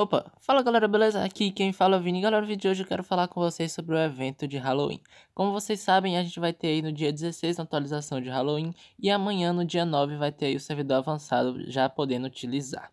Opa, fala galera, beleza? Aqui quem fala é o Vini. Galera, no vídeo de hoje eu quero falar com vocês sobre o evento de Halloween. Como vocês sabem, a gente vai ter aí no dia 16 a atualização de Halloween e amanhã no dia 9 vai ter aí o servidor avançado já podendo utilizar.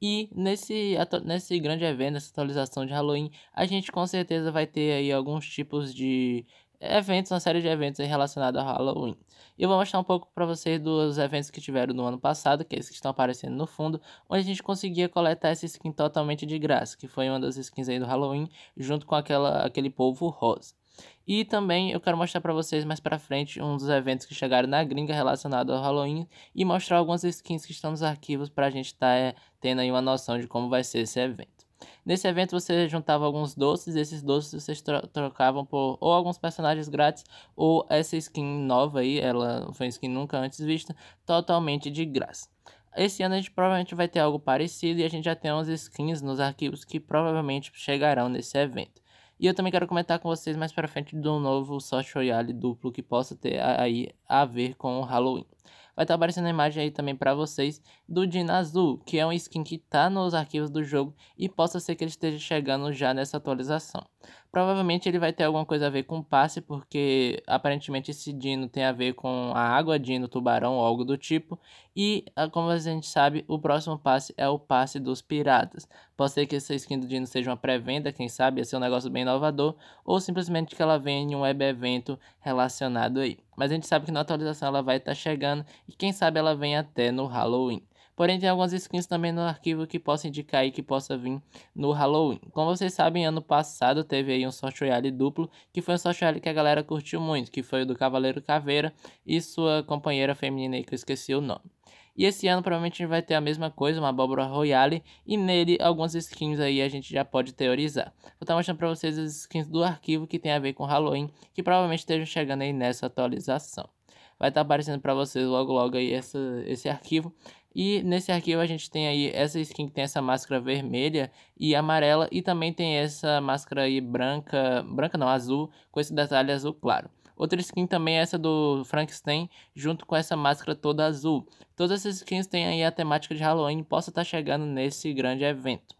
E nesse, nesse grande evento, nessa atualização de Halloween, a gente com certeza vai ter aí alguns tipos de eventos, uma série de eventos relacionados ao Halloween. E eu vou mostrar um pouco para vocês dos eventos que tiveram no ano passado, que é esse que estão aparecendo no fundo, onde a gente conseguia coletar essa skin totalmente de graça, que foi uma das skins aí do Halloween, junto com aquela, aquele polvo rosa. E também eu quero mostrar para vocês mais para frente um dos eventos que chegaram na gringa relacionado ao Halloween e mostrar algumas skins que estão nos arquivos para a gente estar tá, é, tendo aí uma noção de como vai ser esse evento. Nesse evento você juntava alguns doces, esses doces vocês tro trocavam por ou alguns personagens grátis ou essa skin nova aí, ela foi uma skin nunca antes vista, totalmente de graça. Esse ano a gente provavelmente vai ter algo parecido e a gente já tem uns skins nos arquivos que provavelmente chegarão nesse evento. E eu também quero comentar com vocês mais para frente do novo Sorte Royale duplo que possa ter aí a ver com o Halloween vai estar tá aparecendo a imagem aí também para vocês do Din Azul, que é um skin que está nos arquivos do jogo e possa ser que ele esteja chegando já nessa atualização. Provavelmente ele vai ter alguma coisa a ver com passe, porque aparentemente esse dino tem a ver com a água dino, tubarão ou algo do tipo. E, ah, como a gente sabe, o próximo passe é o passe dos piratas. Pode ser que essa skin do dino seja uma pré-venda, quem sabe, ia ser um negócio bem inovador, ou simplesmente que ela venha em um web evento relacionado aí. Mas a gente sabe que na atualização ela vai estar tá chegando e quem sabe ela vem até no Halloween. Porém, tem algumas skins também no arquivo que possa indicar e que possa vir no Halloween. Como vocês sabem, ano passado teve aí um Sort Royale duplo, que foi um Sort Royale que a galera curtiu muito, que foi o do Cavaleiro Caveira e sua companheira feminina aí que eu esqueci o nome. E esse ano provavelmente a gente vai ter a mesma coisa, uma abóbora royale, e nele algumas skins aí a gente já pode teorizar. Vou estar tá mostrando para vocês as skins do arquivo que tem a ver com Halloween, que provavelmente estejam chegando aí nessa atualização. Vai estar tá aparecendo para vocês logo logo aí essa, esse arquivo, e nesse arquivo a gente tem aí essa skin que tem essa máscara vermelha e amarela e também tem essa máscara aí branca, branca não, azul, com esse detalhe azul claro. Outra skin também é essa do Frankenstein, junto com essa máscara toda azul. Todas essas skins têm aí a temática de Halloween possa estar tá chegando nesse grande evento.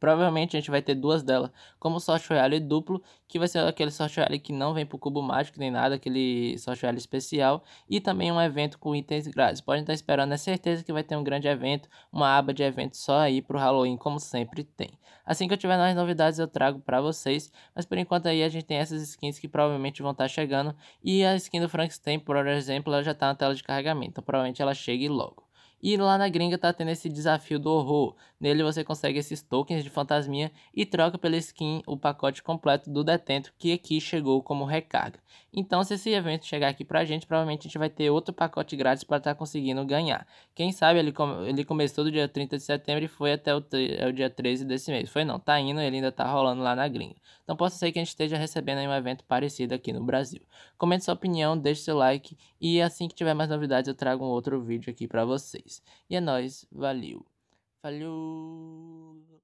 Provavelmente a gente vai ter duas delas como Sorte Royale duplo, que vai ser aquele Sorte Royale que não vem pro cubo mágico nem nada, aquele Sorte Royale especial, e também um evento com itens grátis. pode estar esperando, é certeza que vai ter um grande evento, uma aba de evento só aí pro Halloween, como sempre tem. Assim que eu tiver mais novidades eu trago para vocês, mas por enquanto aí a gente tem essas skins que provavelmente vão estar chegando, e a skin do Frankenstein, por exemplo, ela já tá na tela de carregamento, então provavelmente ela chegue logo. E lá na gringa tá tendo esse desafio do horror. Nele você consegue esses tokens de fantasminha e troca pela skin o pacote completo do detento que aqui chegou como recarga. Então, se esse evento chegar aqui pra gente, provavelmente a gente vai ter outro pacote grátis para estar tá conseguindo ganhar. Quem sabe ele, com... ele começou do dia 30 de setembro e foi até o, é o dia 13 desse mês. Foi não, tá indo, ele ainda tá rolando lá na gringa. Então pode ser que a gente esteja recebendo um evento parecido aqui no Brasil. Comente sua opinião, deixe seu like e assim que tiver mais novidades eu trago um outro vídeo aqui para vocês. E é nóis, valeu. Falou!